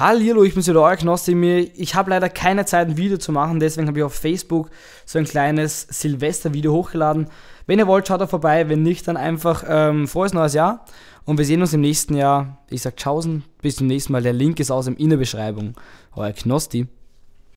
Hallo, ich bin's wieder, euer Knossi. Ich habe leider keine Zeit, ein Video zu machen, deswegen habe ich auf Facebook so ein kleines Silvester-Video hochgeladen. Wenn ihr wollt, schaut da vorbei. Wenn nicht, dann einfach ähm, frohes neues Jahr. Und wir sehen uns im nächsten Jahr. Ich sag Tschaußen, bis zum nächsten Mal. Der Link ist aus in der Beschreibung. Euer Knosti.